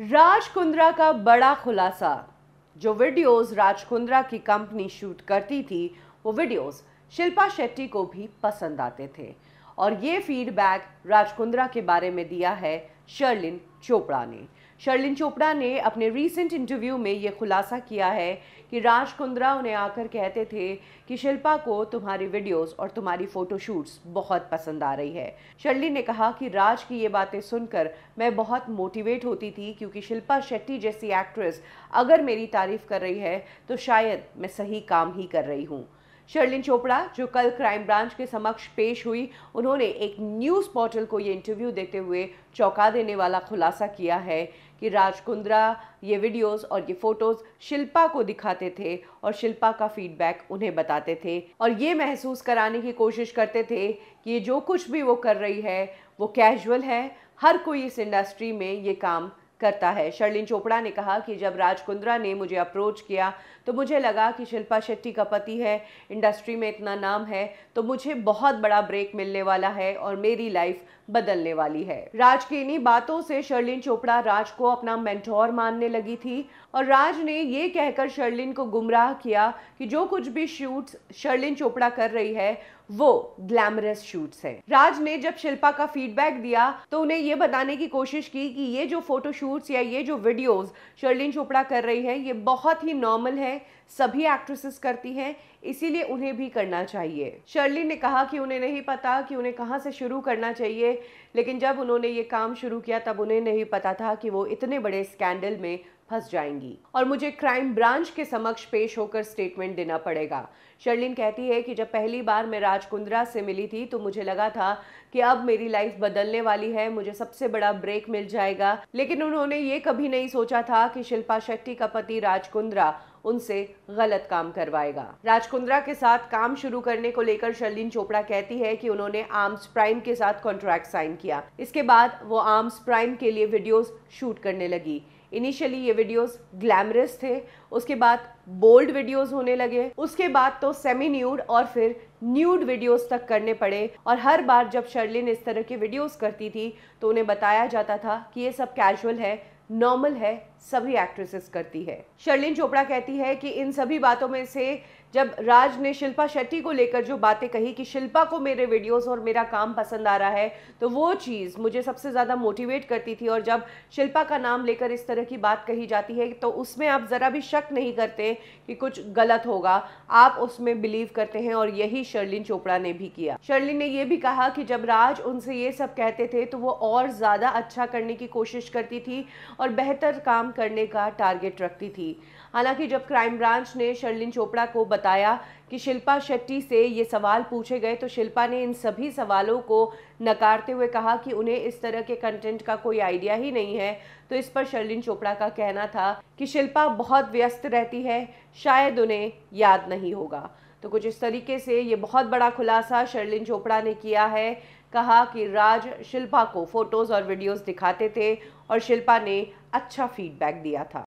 राज कुंद्रा का बड़ा खुलासा जो वीडियोस राज कुंद्रा की कंपनी शूट करती थी वो वीडियोस शिल्पा शेट्टी को भी पसंद आते थे और ये फीडबैक राज कुंद्रा के बारे में दिया है शर्लिन चोपड़ा ने शर्लिन चोपड़ा ने अपने रीसेंट इंटरव्यू में ये खुलासा किया है कि राज कुंद्रा उन्हें आकर कहते थे कि शिल्पा को तुम्हारी वीडियोस और तुम्हारी फ़ोटोशूट्स बहुत पसंद आ रही है शर्लिन ने कहा कि राज की ये बातें सुनकर मैं बहुत मोटिवेट होती थी क्योंकि शिल्पा शेट्टी जैसी एक्ट्रेस अगर मेरी तारीफ़ कर रही है तो शायद मैं सही काम ही कर रही हूँ शर्लिन चोपड़ा जो कल क्राइम ब्रांच के समक्ष पेश हुई उन्होंने एक न्यूज़ पोर्टल को ये इंटरव्यू देते हुए चौंका देने वाला खुलासा किया है कि राजकुंद्रा ये वीडियोस और ये फोटोज़ शिल्पा को दिखाते थे और शिल्पा का फीडबैक उन्हें बताते थे और ये महसूस कराने की कोशिश करते थे कि ये जो कुछ भी वो कर रही है वो कैजुअल है हर कोई इस इंडस्ट्री में ये काम करता है शर्लिन चोपड़ा ने कहा कि जब राज कुंद्रा ने मुझे अप्रोच किया तो मुझे लगा कि शिल्पा शेट्टी का पति है इंडस्ट्री में इतना नाम है तो मुझे बहुत बड़ा ब्रेक मिलने वाला है और मेरी लाइफ बदलने वाली है राज की इन्हीं बातों से शर्लिन चोपड़ा राज को अपना मेंटोर मानने लगी थी और राज ने ये कहकर शर्लिन को गुमराह किया कि जो कुछ भी शूट्स शर्लिन चोपड़ा कर रही है वो ग्लैमरस शूट्स हैं राज ने जब शिल्पा का फीडबैक दिया तो उन्हें ये बताने की कोशिश की कि ये जो फोटो शूट्स या ये जो वीडियोस शर्लिन चोपड़ा कर रही हैं ये बहुत ही नॉर्मल है सभी एक्ट्रेसेस करती हैं इसीलिए उन्हें भी करना चाहिए शर्लिन ने कहा कि उन्हें नहीं पता कि उन्हें कहाँ से शुरू करना चाहिए लेकिन जब उन्होंने ये काम शुरू किया तब उन्हें नहीं पता था कि वो इतने बड़े स्कैंडल में फंस जाएंगी और मुझे क्राइम ब्रांच के समक्ष पेश होकर स्टेटमेंट देना पड़ेगा शर्लिन कहती है कि जब पहली बार मैं राजकुंद्रा से मिली थी तो मुझे लगा था कि अब मेरी लाइफ बदलने वाली है मुझे सबसे बड़ा ब्रेक मिल जाएगा लेकिन उन्होंने ये कभी नहीं सोचा था कि शिल्पा शेट्टी का पति राजकुंद्रा उनसे गलत काम करवाएगा राजकुंद्रा के साथ काम शुरू करने को लेकर शर्लिन चोपड़ा कहती है कि उन्होंने आर्म्स प्राइम के साथ कॉन्ट्रैक्ट साइन किया इसके बाद वो आर्म्स प्राइम के लिए वीडियोस शूट करने लगी इनिशियली ये वीडियोस ग्लैमरस थे उसके बाद बोल्ड वीडियोस होने लगे उसके बाद तो सेमी न्यूड और फिर न्यूड वीडियोस तक करने पड़े और हर बार जब शर्लिन इस तरह के वीडियोस करती थी तो उन्हें बताया जाता था कि ये सब कैजुअल है नॉर्मल है सभी एक्ट्रेसेस करती है शर्लिन चोपड़ा कहती है कि इन सभी बातों में से जब राज ने शिल्पा शेट्टी को लेकर जो बातें कही कि शिल्पा को मेरे वीडियोस और मेरा काम पसंद आ रहा है तो वो चीज़ मुझे सबसे ज़्यादा मोटिवेट करती थी और जब शिल्पा का नाम लेकर इस तरह की बात कही जाती है तो उसमें आप ज़रा भी शक नहीं करते कि कुछ गलत होगा आप उसमें बिलीव करते हैं और यही शर्लिन चोपड़ा ने भी किया शर्लिन ने यह भी कहा कि जब राज उनसे ये सब कहते थे तो वो और ज़्यादा अच्छा करने की कोशिश करती थी और बेहतर काम करने का टारगेट रखती थी हालांकि जब क्राइम ब्रांच ने शर्लिन चोपड़ा को बताया कि शिल्पा शेट्टी से ये सवाल पूछे गए तो शिल्पा ने इन सभी सवालों को नकारते हुए कहा कि उन्हें इस तरह के कंटेंट का कोई आइडिया ही नहीं है तो इस पर शर्लिन चोपड़ा का कहना था कि शिल्पा बहुत व्यस्त रहती है शायद उन्हें याद नहीं होगा तो कुछ इस तरीके से ये बहुत बड़ा खुलासा शर्लिन चोपड़ा ने किया है कहा कि राज शिल्पा को फ़ोटोज़ और वीडियोज़ दिखाते थे और शिल्पा ने अच्छा फीडबैक दिया था